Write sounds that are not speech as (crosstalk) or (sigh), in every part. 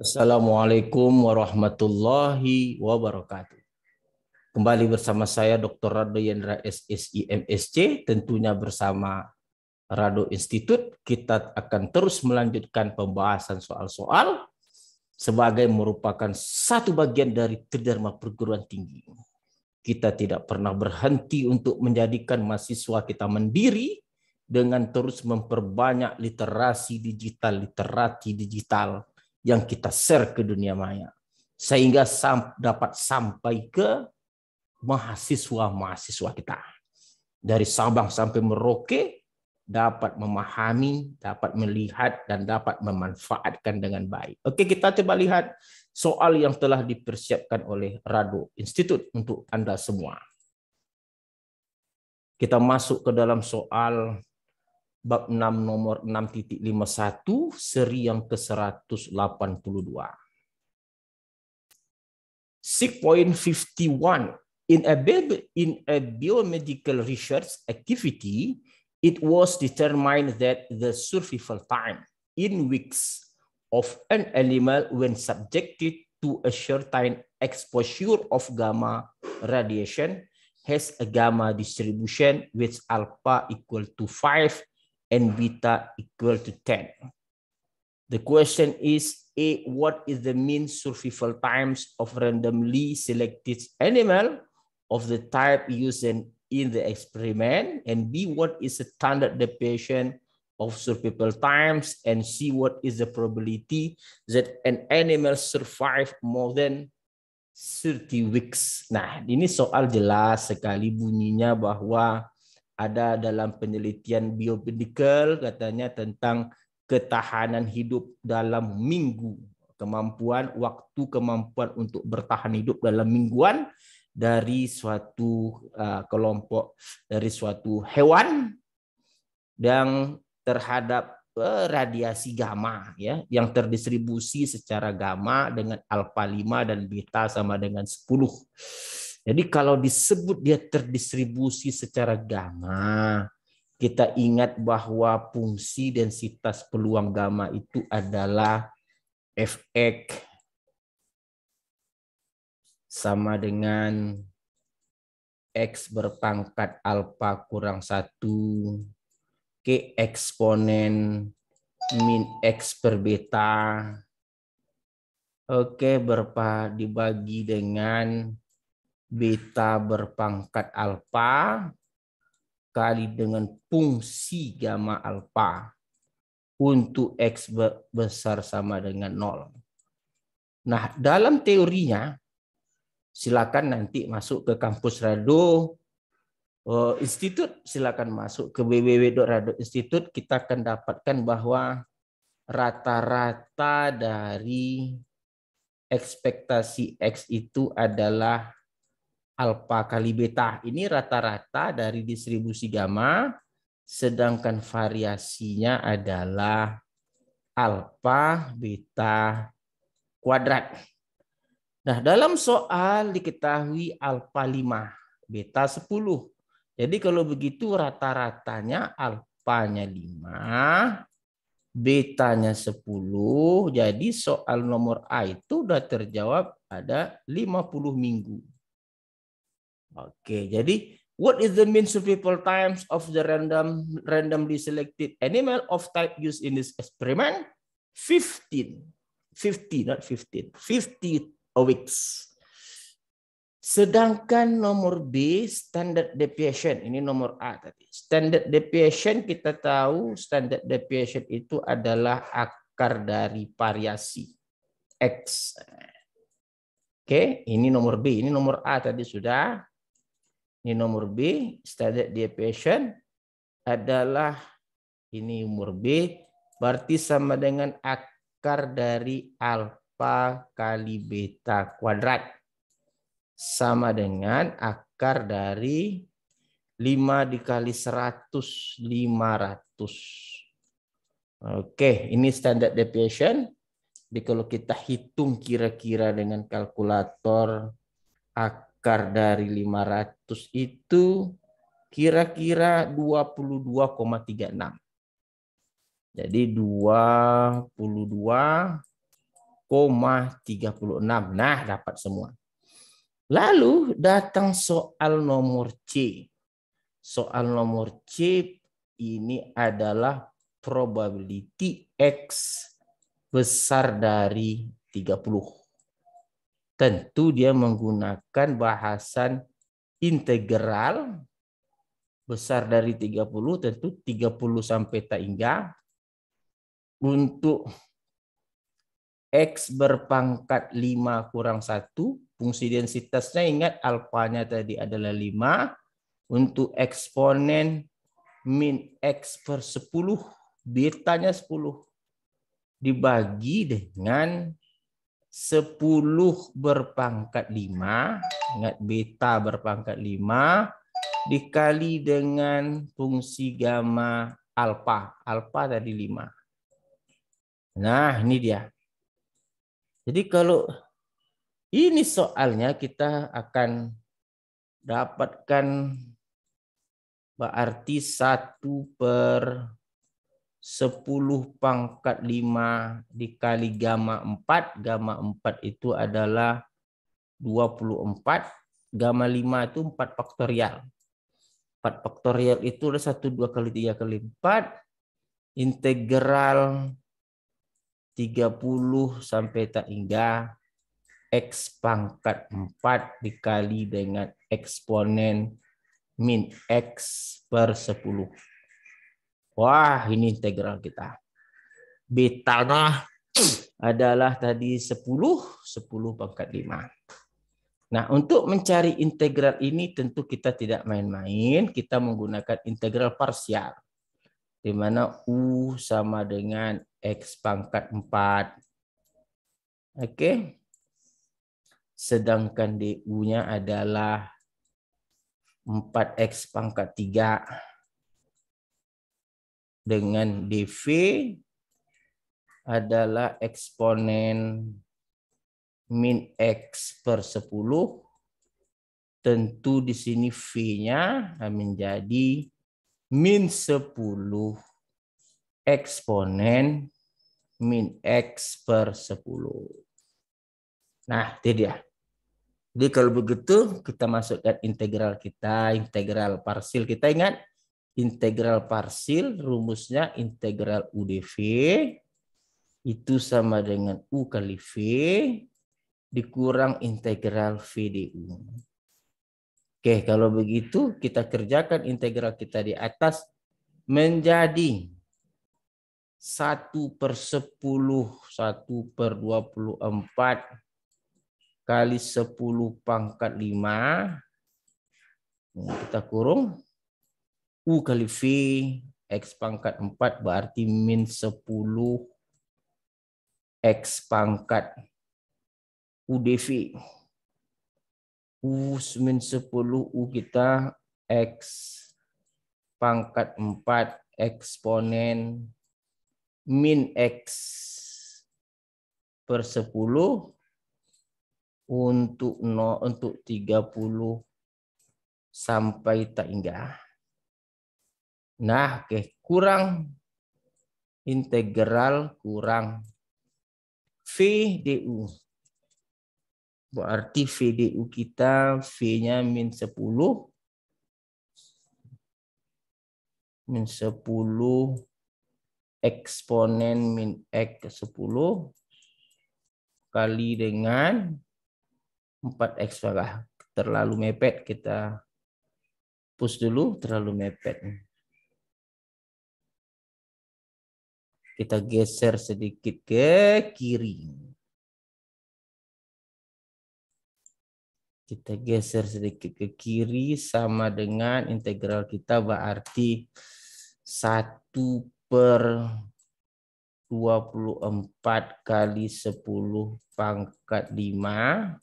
Assalamualaikum warahmatullahi wabarakatuh. Kembali bersama saya Dr. Rado Yendra SSI MSC, tentunya bersama Rado Institute. Kita akan terus melanjutkan pembahasan soal-soal sebagai merupakan satu bagian dari tridharma perguruan tinggi. Kita tidak pernah berhenti untuk menjadikan mahasiswa kita mandiri dengan terus memperbanyak literasi digital, literasi digital, yang kita share ke dunia maya sehingga dapat sampai ke mahasiswa-mahasiswa kita dari Sabang sampai Merauke dapat memahami, dapat melihat dan dapat memanfaatkan dengan baik. Oke, kita coba lihat soal yang telah dipersiapkan oleh Rado Institute untuk Anda semua. Kita masuk ke dalam soal bab 6 nomor 6.51 seri yang ke-182. 6.51 In a in a biomedical research activity, it was determined that the survival time in weeks of an animal when subjected to a certain exposure of gamma radiation has a gamma distribution with alpha equal to 5 and beta equal to 10. The question is, A, what is the mean survival times of randomly selected animal of the type used in the experiment? And B, what is the standard deviation of survival times? And C, what is the probability that an animal survive more than 30 weeks? Nah, ini soal jelas sekali bunyinya bahwa ada dalam penelitian biomedical katanya tentang ketahanan hidup dalam minggu, kemampuan waktu kemampuan untuk bertahan hidup dalam mingguan dari suatu uh, kelompok dari suatu hewan yang terhadap uh, radiasi gamma ya yang terdistribusi secara gamma dengan alfa 5 dan beta sama dengan 10. Jadi kalau disebut dia terdistribusi secara gamma, kita ingat bahwa fungsi densitas peluang gamma itu adalah Fx sama dengan X berpangkat alfa kurang satu ke eksponen min X per beta. Oke, berapa dibagi dengan beta berpangkat alfa kali dengan fungsi gamma alfa untuk X besar sama dengan nol. Nah, dalam teorinya, silakan nanti masuk ke kampus Rado eh, Institut, silakan masuk ke Institut, kita akan dapatkan bahwa rata-rata dari ekspektasi X itu adalah alfa kali beta ini rata-rata dari distribusi gamma, sedangkan variasinya adalah alfa beta kuadrat. Nah, dalam soal diketahui alfa 5, beta 10. Jadi kalau begitu rata-ratanya alfanya 5, betanya 10. Jadi soal nomor A itu sudah terjawab ada 50 minggu. Oke, jadi what is the mean survival times of the random randomly selected animal of type used in this experiment? 15. 50, not 15. 50 weeks. Sedangkan nomor B standard deviation, ini nomor A tadi. Standard deviation kita tahu standard deviation itu adalah akar dari variasi X. Oke, ini nomor B, ini nomor A tadi sudah. Ini nomor b standard deviation adalah ini umur b berarti sama dengan akar dari alfa kali beta kuadrat sama dengan akar dari 5 dikali 100 500. Oke, ini standard deviation. Jadi kalau kita hitung kira-kira dengan kalkulator akar akar dari 500 itu kira-kira 22,36. Jadi 22,36. Nah, dapat semua. Lalu datang soal nomor C. Soal nomor C ini adalah probability X besar dari 30 tentu dia menggunakan bahasan integral besar dari 30 tentu 30 sampai tak hingga untuk X berpangkat 5 kurang 1 fungsi densitasnya ingat alfanya tadi adalah 5 untuk eksponen min X per 10 betanya 10 dibagi dengan 10 berpangkat 5, ingat beta berpangkat 5, dikali dengan fungsi gamma alfa. Alfa tadi 5. Nah, ini dia. Jadi kalau ini soalnya kita akan dapatkan berarti 1 per 10 pangkat 5 dikali gamma 4. Gamma 4 itu adalah 24. Gamma 5 itu 4 faktorial. 4 faktorial itu adalah 1, 2 kali 3 kali 4. Integral 30 sampai tak hingga X pangkat 4 dikali dengan eksponen min X per 10. Wah, ini integral kita. B tanah adalah tadi 10, 10 pangkat 5. Nah, untuk mencari integral ini tentu kita tidak main-main, kita menggunakan integral parsial. Di mana U sama dengan X pangkat 4. Oke. Sedangkan DU-nya adalah 4X pangkat 3 dengan dV adalah eksponen min X per 10. Tentu di sini V-nya menjadi min 10 eksponen min X per 10. Nah, itu dia. Jadi kalau begitu kita masukkan integral kita, integral parsil kita ingat integral parsil rumusnya integral UDV itu sama dengan U kali V dikurang integral VDU. Oke, kalau begitu kita kerjakan integral kita di atas menjadi 1 per 10, 1 per 24 kali 10 pangkat 5. Nah, kita kurung U kali V X pangkat 4 berarti min 10 X pangkat U dv. U min 10 U kita X pangkat 4 eksponen min X per 10 untuk 0, untuk 30 sampai tak hingga. Nah, oke, okay. kurang integral kurang VDU. Berarti VDU kita V-nya min 10. Min 10 eksponen min X sepuluh kali dengan empat x Terlalu mepet kita push dulu, terlalu mepet. Kita geser sedikit ke kiri. Kita geser sedikit ke kiri sama dengan integral kita berarti 1 per 24 kali 10 pangkat 5.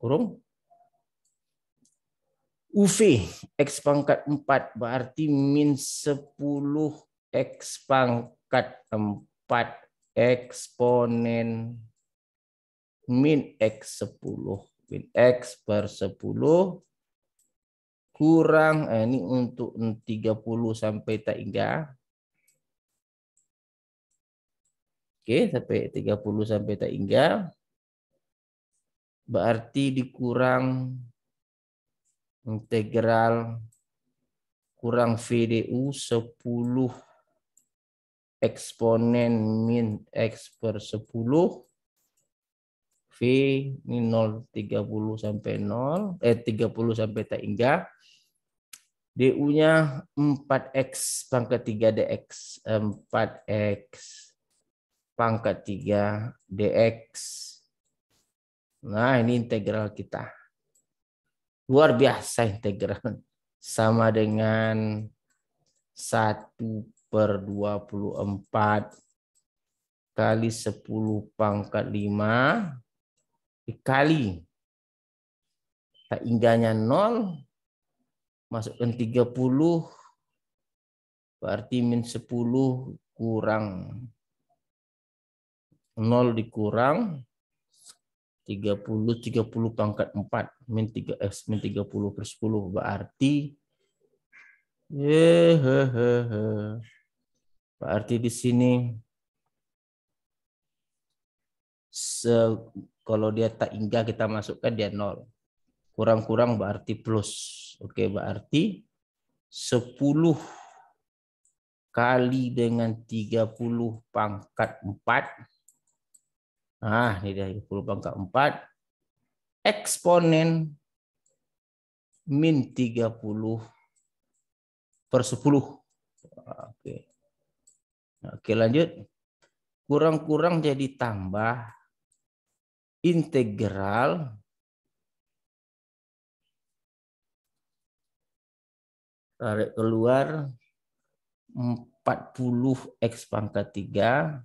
Kurung UV X pangkat 4 berarti min 10 X pangkat 4 eksponen min X 10. Min X per 10 kurang, eh, ini untuk 30 sampai tak hingga. Oke, sampai 30 sampai tak hingga. Berarti dikurang integral kurang VDU 10 eksponen min X per 10 V ini 0 30 sampai 0 eh 30 sampai tak hingga DU nya 4X pangkat 3 DX 4X pangkat 3 DX nah ini integral kita luar biasa integral sama dengan 1 per 24 kali 10 pangkat 5 dikali tak indahnya 0 masukkan 30 berarti min 10 kurang 0 dikurang 30 30 pangkat 4 min 3x eh, min 30 per 10 berarti ye eh, he he he berarti di sini se, kalau dia tak hingga kita masukkan dia nol kurang-kurang berarti plus oke berarti 10 kali dengan 30 pangkat 4 Nah, ini dia puluh pangkat 4. Eksponen min 30 per 10. Oke. Oke, lanjut. Kurang-kurang jadi tambah integral tarik keluar 40 x pangkat 3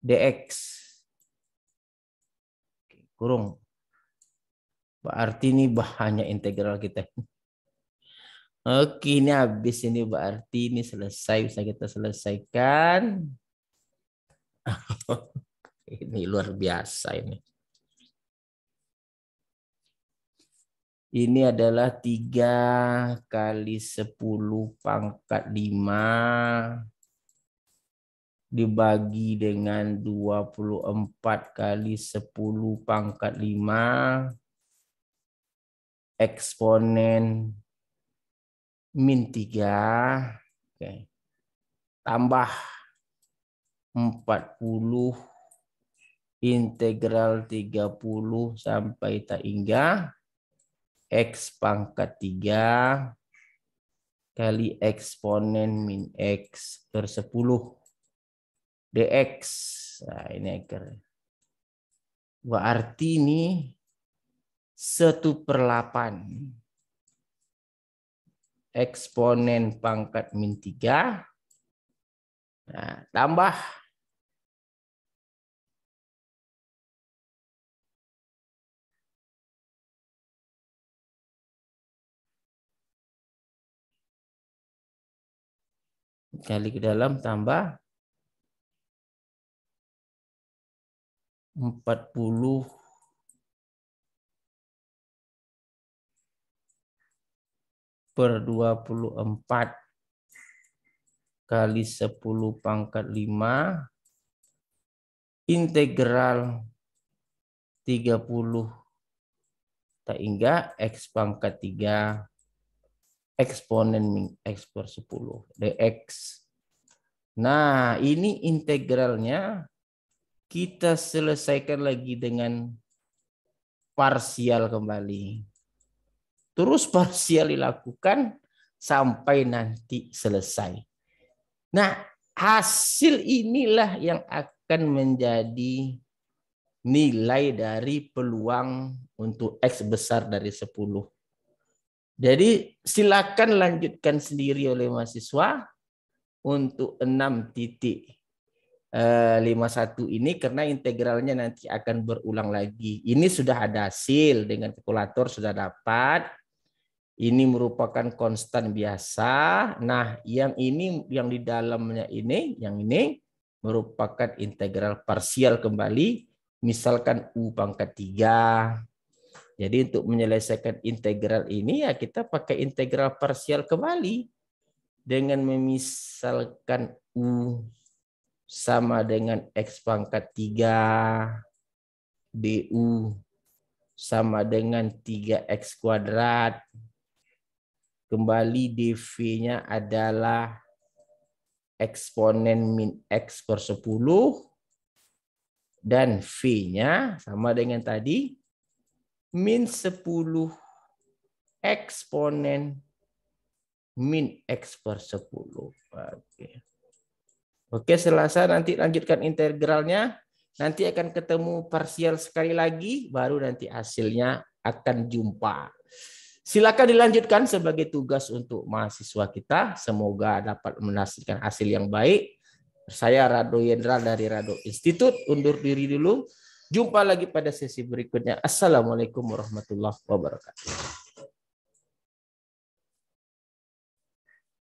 dx kurung berarti ini bahannya integral kita Oke ini habis ini berarti ini selesai bisa kita selesaikan (laughs) ini luar biasa ini Ini adalah 3 kali 10 pangkat 5 dibagi dengan 24 kali 10 pangkat 5 eksponen min 3 okay. tambah 40 integral 30 sampai tak hingga X pangkat 3 kali eksponen min X per 10 dx. Nah, ini ekernya. Berarti ini 1 per 8 eksponen pangkat min 3. Nah, tambah kali ke dalam tambah 40 per 24 kali 10 pangkat 5 integral 30 tak hingga x pangkat 3 eksponen x per 10 dx. Nah, ini integralnya kita selesaikan lagi dengan parsial kembali. Terus parsial dilakukan sampai nanti selesai. Nah, hasil inilah yang akan menjadi nilai dari peluang untuk X besar dari 10. Jadi silakan lanjutkan sendiri oleh mahasiswa untuk 6 titik 51 eh, ini karena integralnya nanti akan berulang lagi. Ini sudah ada hasil dengan kalkulator sudah dapat. Ini merupakan konstan biasa. Nah, yang ini yang di dalamnya ini, yang ini merupakan integral parsial kembali misalkan U pangkat 3. Jadi untuk menyelesaikan integral ini ya kita pakai integral parsial kembali dengan memisalkan U sama dengan X pangkat 3 DU sama dengan 3X kuadrat. Kembali DV-nya adalah eksponen min X per 10 dan V-nya sama dengan tadi min 10 eksponen min X per 10. Oke. Oke, Selasa nanti lanjutkan integralnya. Nanti akan ketemu parsial sekali lagi, baru nanti hasilnya akan jumpa. Silakan dilanjutkan sebagai tugas untuk mahasiswa kita. Semoga dapat menghasilkan hasil yang baik. Saya Rado Yendra dari Rado Institute. Undur diri dulu. Jumpa lagi pada sesi berikutnya. Assalamualaikum warahmatullahi wabarakatuh.